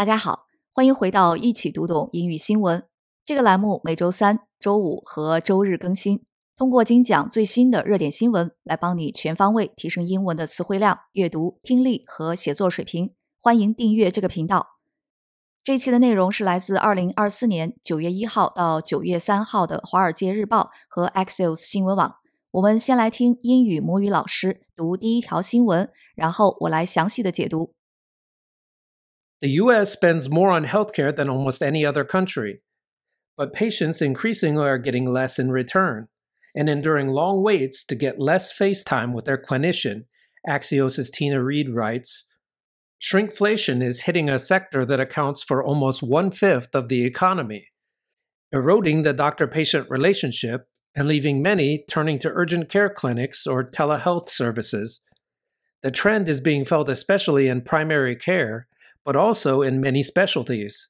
大家好，欢迎回到一起读懂英语新闻这个栏目，每周三、周五和周日更新。通过精讲最新的热点新闻，来帮你全方位提升英文的词汇量、阅读、听力和写作水平。欢迎订阅这个频道。这一期的内容是来自2024年9月1号到9月3号的《华尔街日报》和 Axios 新闻网。我们先来听英语母语老师读第一条新闻，然后我来详细的解读。The US spends more on healthcare than almost any other country, but patients increasingly are getting less in return and enduring long waits to get less face time with their clinician, Axios's Tina Reed writes. Shrinkflation is hitting a sector that accounts for almost one fifth of the economy, eroding the doctor patient relationship and leaving many turning to urgent care clinics or telehealth services. The trend is being felt especially in primary care, but also in many specialties.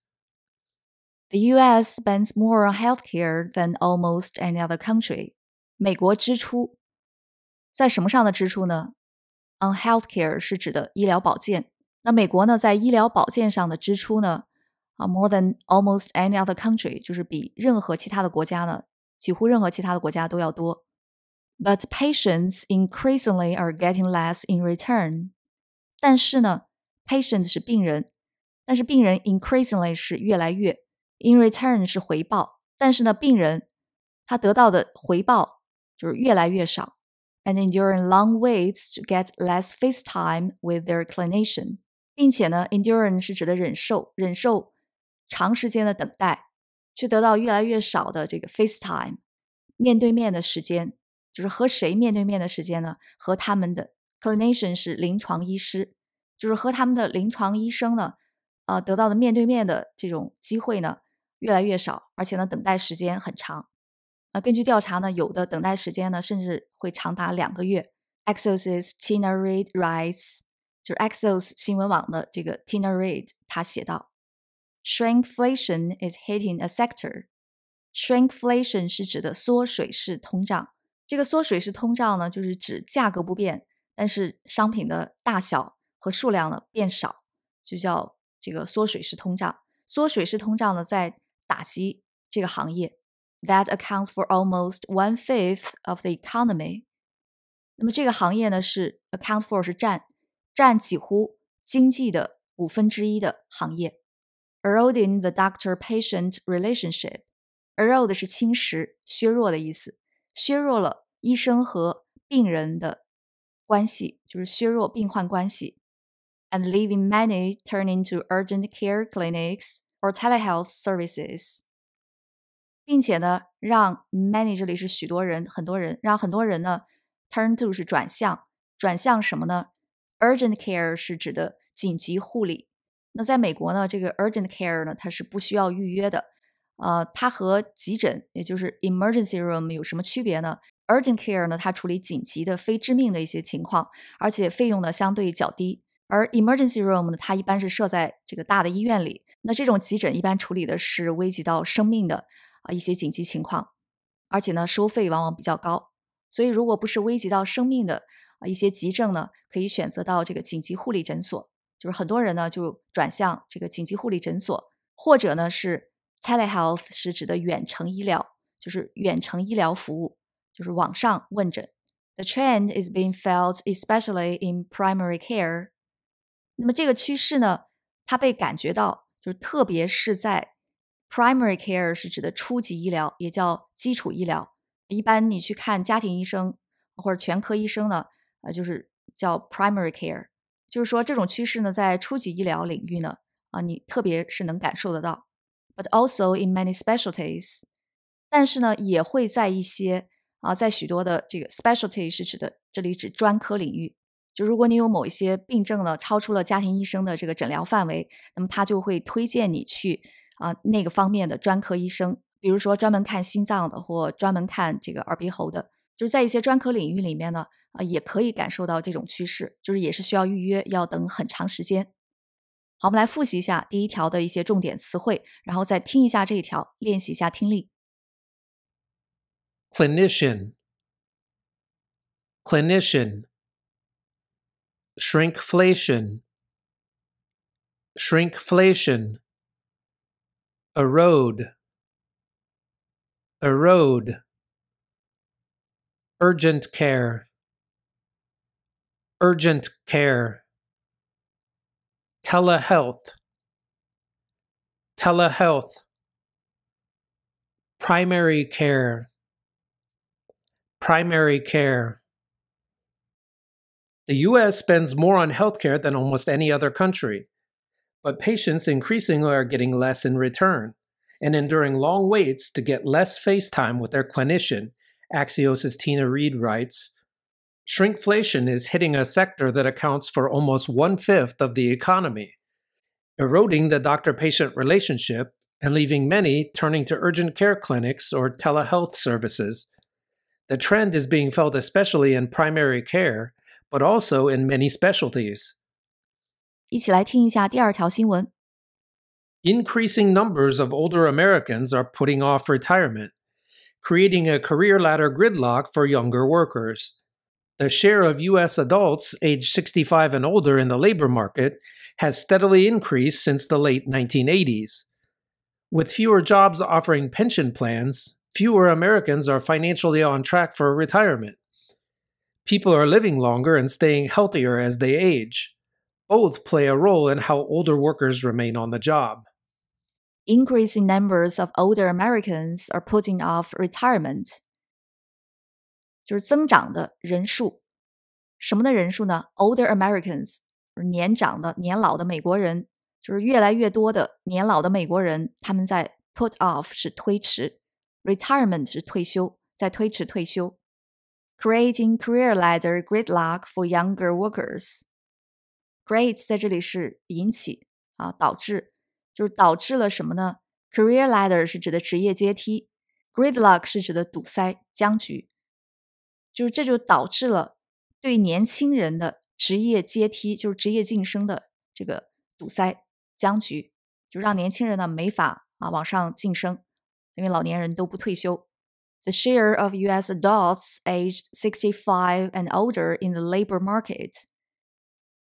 The U.S. spends more on healthcare than almost any other country. 美国支出在什么上的支出呢？On healthcare 是指的医疗保健。那美国呢，在医疗保健上的支出呢，啊，more than almost any other country，就是比任何其他的国家呢，几乎任何其他的国家都要多。But patients increasingly are getting less in return。但是呢，p a t i e n t 是病人，但是病人 increasingly 是越来越。In return 是回报，但是呢，病人他得到的回报就是越来越少。And enduring long waits to get less face time with their c l i n i c i a n 并且呢，enduring 是指的忍受，忍受长时间的等待，去得到越来越少的这个 face time，面对面的时间，就是和谁面对面的时间呢？和他们的 c l i n i c i a n 是临床医师。就是和他们的临床医生呢，呃，得到的面对面的这种机会呢越来越少，而且呢等待时间很长。呃，根据调查呢，有的等待时间呢甚至会长达两个月。e x o s s Tina Reed writes，就是 e x o s 新闻网的这个 Tina Reed，他写道：“Shrinkflation is hitting a sector。Shrinkflation 是指的缩水式通胀。这个缩水式通胀呢，就是指价格不变，但是商品的大小。”和数量呢变少，就叫这个缩水式通胀。缩水式通胀呢，在打击这个行业。That accounts for almost one fifth of the economy。那么这个行业呢是 account for 是占占几乎经济的五分之一的行业。Eroding the doctor-patient relationship。e r o d e 是侵蚀削弱的意思，削弱了医生和病人的关系，就是削弱病患关系。And leaving many turn into urgent care clinics or telehealth services，并且呢，让 many 这里是许多人，很多人，让很多人呢 turn to 是转向，转向什么呢？Urgent care 是指的紧急护理。那在美国呢，这个 urgent care 呢，它是不需要预约的。呃，它和急诊，也就是 emergency room 有什么区别呢？Urgent care 呢，它处理紧急的非致命的一些情况，而且费用呢相对较低。而 emergency room 呢，它一般是设在这个大的医院里。那这种急诊一般处理的是危及到生命的啊一些紧急情况，而且呢，收费往往比较高。所以，如果不是危及到生命的啊一些急症呢，可以选择到这个紧急护理诊所。就是很多人呢，就转向这个紧急护理诊所，或者呢是 telehealth，是指的远程医疗，就是远程医疗服务，就是网上问诊。The trend is being felt especially in primary care. 那么这个趋势呢，它被感觉到，就是特别是在 primary care 是指的初级医疗，也叫基础医疗。一般你去看家庭医生或者全科医生呢，呃，就是叫 primary care，就是说这种趋势呢，在初级医疗领域呢，啊，你特别是能感受得到。But also in many specialties，但是呢，也会在一些啊，在许多的这个 specialty 是指的，这里指专科领域。就如果你有某一些病症呢，超出了家庭医生的这个诊疗范围，那么他就会推荐你去啊那个方面的专科医生，比如说专门看心脏的，或专门看这个耳鼻喉的，就是在一些专科领域里面呢，啊也可以感受到这种趋势，就是也是需要预约，要等很长时间。好，我们来复习一下第一条的一些重点词汇，然后再听一下这一条，练习一下听力。Clinician，clinician。shrinkflation, shrinkflation, erode, erode, urgent care, urgent care, telehealth, telehealth, primary care, primary care the US spends more on healthcare than almost any other country, but patients increasingly are getting less in return and enduring long waits to get less face time with their clinician, Axios's Tina Reed writes. Shrinkflation is hitting a sector that accounts for almost one fifth of the economy, eroding the doctor patient relationship and leaving many turning to urgent care clinics or telehealth services. The trend is being felt especially in primary care, but also in many specialties. Increasing numbers of older Americans are putting off retirement, creating a career ladder gridlock for younger workers. The share of U.S. adults aged 65 and older in the labor market has steadily increased since the late 1980s. With fewer jobs offering pension plans, fewer Americans are financially on track for retirement. People are living longer and staying healthier as they age. Both play a role in how older workers remain on the job. Increasing numbers of older Americans are putting off retirement. 就是增长的人数，什么的人数呢？Older Americans，年长的、年老的美国人，就是越来越多的年老的美国人，他们在 put off 是推迟，retirement 是退休，在推迟退休。Creating career ladder gridlock for younger workers. Create 在这里是引起啊导致，就是导致了什么呢？Career ladder 是指的职业阶梯，gridlock 是指的堵塞僵局，就是这就导致了对年轻人的职业阶梯，就是职业晋升的这个堵塞僵局，就让年轻人呢没法啊往上晋升，因为老年人都不退休。the share of US adults aged 65 and older in the labor market.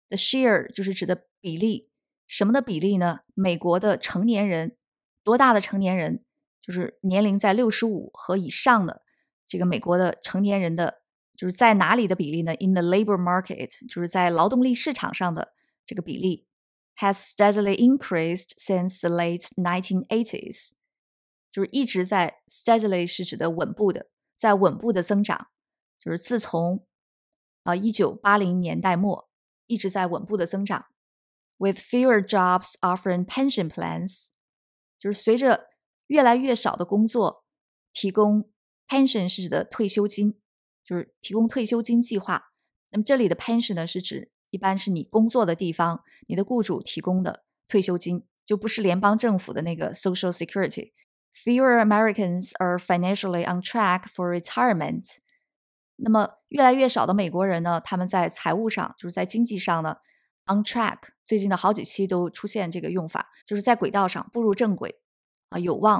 The share 就是指的比例，什么的比例呢？美国的成年人，多大的成年人？就是年龄在六十五和以上的这个美国的成年人的，就是在哪里的比例呢？In the labor market，就是在劳动力市场上的这个比例，has steadily increased since the late 1980s。就是一直在 steadily 是指的稳步的，在稳步的增长。就是自从啊一九八零年代末一直在稳步的增长。With fewer jobs offering pension plans，就是随着越来越少的工作提供 pension 是指的退休金，就是提供退休金计划。那么这里的 pension 呢是指一般是你工作的地方，你的雇主提供的退休金，就不是联邦政府的那个 social security。Fewer Americans are financially on track for retirement。那么，越来越少的美国人呢，他们在财务上，就是在经济上呢，on track。最近的好几期都出现这个用法，就是在轨道上，步入正轨啊，有望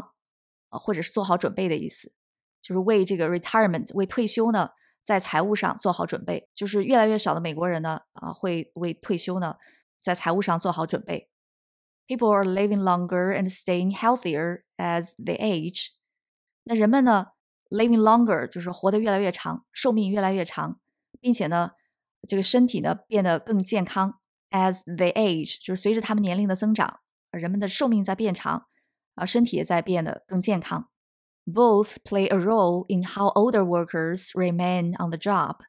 啊，或者是做好准备的意思，就是为这个 retirement，为退休呢，在财务上做好准备。就是越来越少的美国人呢，啊，会为退休呢，在财务上做好准备。people are living longer and staying healthier as they age。那人们呢，living longer 就是活得越来越长，寿命越来越长，并且呢，这个身体呢变得更健康。As they age，就是随着他们年龄的增长，人们的寿命在变长，啊，身体也在变得更健康。Both play a role in how older workers remain on the job.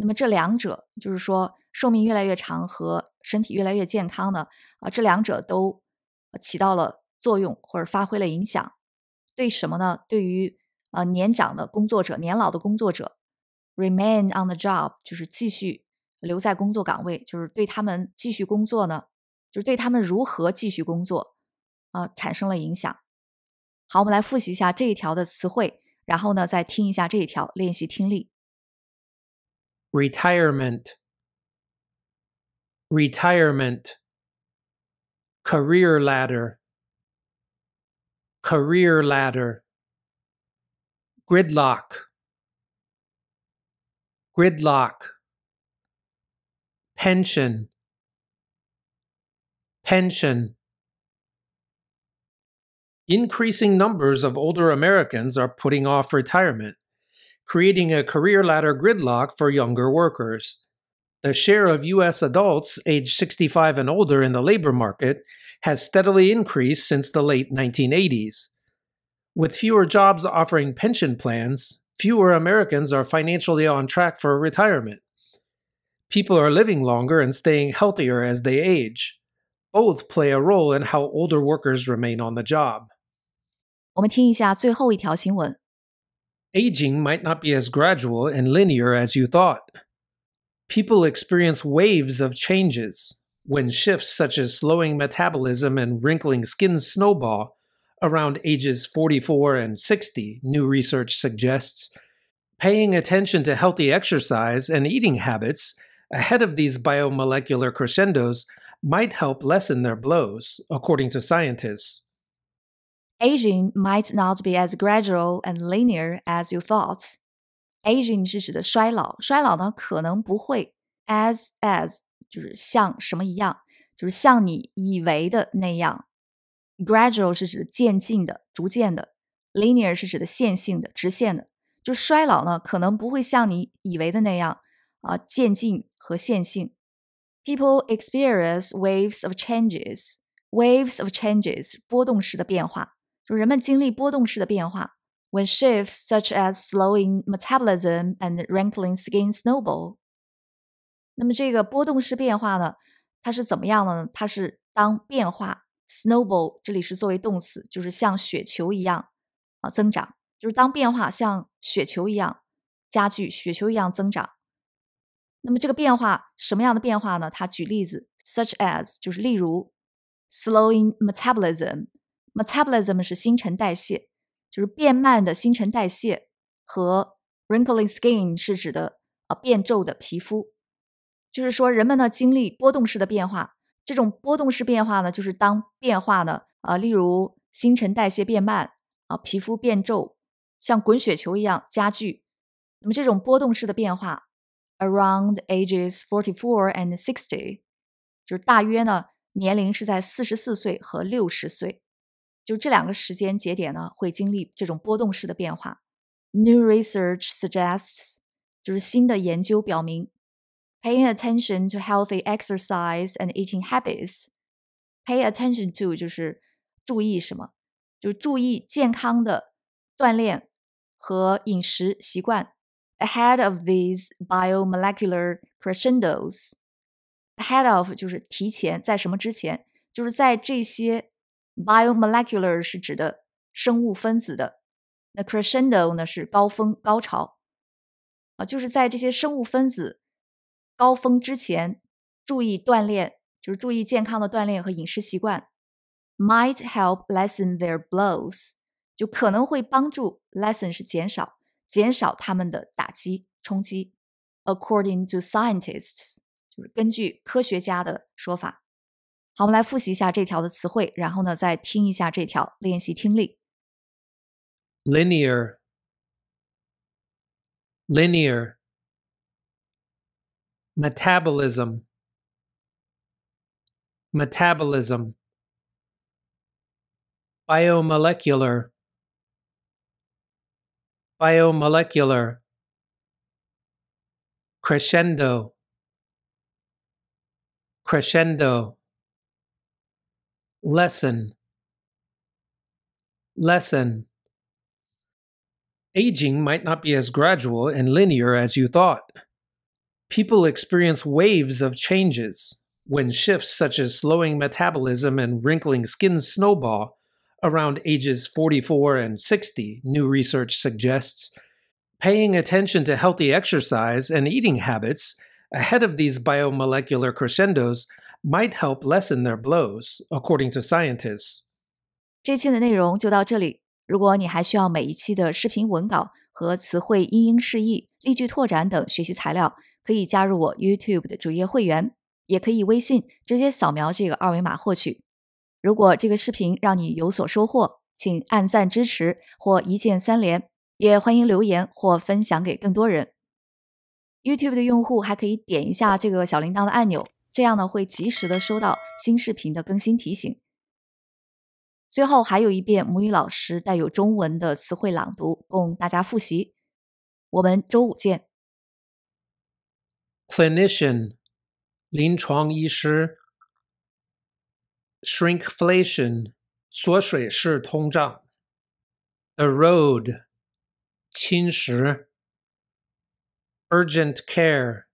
那么这两者，就是说寿命越来越长和身体越来越健康呢，啊，这两者都起到了作用或者发挥了影响，对什么呢？对于呃年长的工作者、年老的工作者，remain on the job 就是继续留在工作岗位，就是对他们继续工作呢，就是对他们如何继续工作啊产生了影响。好，我们来复习一下这一条的词汇，然后呢再听一下这一条练习听力。retirement, retirement, career ladder, career ladder, gridlock, gridlock, pension, pension. Increasing numbers of older Americans are putting off retirement creating a career ladder gridlock for younger workers. The share of U.S. adults aged 65 and older in the labor market has steadily increased since the late 1980s. With fewer jobs offering pension plans, fewer Americans are financially on track for retirement. People are living longer and staying healthier as they age. Both play a role in how older workers remain on the job. 我们听一下最后一条新闻。Aging might not be as gradual and linear as you thought. People experience waves of changes when shifts such as slowing metabolism and wrinkling skin snowball around ages 44 and 60, new research suggests. Paying attention to healthy exercise and eating habits ahead of these biomolecular crescendos might help lessen their blows, according to scientists. Aging might not be as gradual and linear as you thought. Aging 是指的衰老，衰老呢可能不会 as as 就是像什么一样，就是像你以为的那样。Gradual 是指渐进的、逐渐的，linear 是指的线性的、直线的。就衰老呢，可能不会像你以为的那样啊，渐进和线性。People experience waves of changes, waves of changes 波动式的变化。人们经历波动式的变化，when shifts such as slowing metabolism and wrinkling skin snowball。那么这个波动式变化呢，它是怎么样的呢？它是当变化 snowball，这里是作为动词，就是像雪球一样啊增长，就是当变化像雪球一样加剧，雪球一样增长。那么这个变化什么样的变化呢？它举例子，such as 就是例如 slowing metabolism。Metabolism 是新陈代谢，就是变慢的新陈代谢和 wrinkling skin 是指的啊变皱的皮肤，就是说人们呢经历波动式的变化。这种波动式变化呢，就是当变化呢啊，例如新陈代谢变慢啊，皮肤变皱，像滚雪球一样加剧。那么这种波动式的变化，around ages forty-four and sixty，就是大约呢年龄是在四十四岁和六十岁。就这两个时间节点呢，会经历这种波动式的变化。New research suggests，就是新的研究表明，paying attention to healthy exercise and eating habits，pay attention to 就是注意什么，就注意健康的锻炼和饮食习惯。Ahead of these biomolecular crescendos，ahead of 就是提前，在什么之前，就是在这些 Biomolecular 是指的生物分子的，那 crescendo 呢是高峰高潮啊，就是在这些生物分子高峰之前，注意锻炼，就是注意健康的锻炼和饮食习惯，might help lessen their blows，就可能会帮助 lessen 是减少减少他们的打击冲击，according to scientists，就是根据科学家的说法。好，我们来复习一下这条的词汇，然后呢再听一下这条，练习听力。Linear, linear, metabolism, metabolism, biomolecular, biomolecular, crescendo, crescendo lesson, lesson. Aging might not be as gradual and linear as you thought. People experience waves of changes when shifts such as slowing metabolism and wrinkling skin snowball around ages 44 and 60, new research suggests. Paying attention to healthy exercise and eating habits ahead of these biomolecular crescendos might help lessen their blows, according to scientists. 这期的内容就到这里。如果你还需要每一期的视频文稿和词汇、音英释义、例句拓展等学习材料，可以加入我 YouTube 的主页会员，也可以微信直接扫描这个二维码获取。如果这个视频让你有所收获，请按赞支持或一键三连，也欢迎留言或分享给更多人。YouTube 的用户还可以点一下这个小铃铛的按钮。这样呢，会及时的收到新视频的更新提醒。最后还有一遍母语老师带有中文的词汇朗读，供大家复习。我们周五见。Clinician，临床医师。Shrinkflation，缩水式通胀。Erode，侵蚀。Urgent care，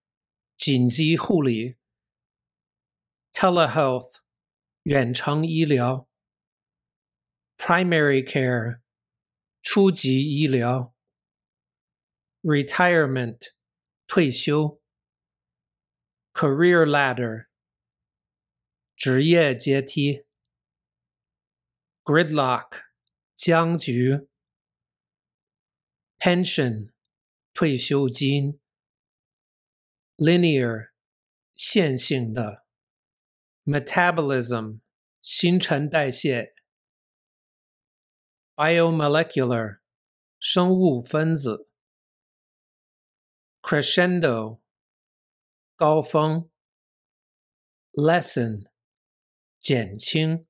紧急护理。telehealth, 远程医疗, primary care, 初级医疗, retirement, 退休, career ladder, 职业阶梯, gridlock, 僵局, pension, 退休金, linear, 线性的。metabolism, 新陈代谢，biomolecular，生物分子，crescendo，高峰，lesson，减轻。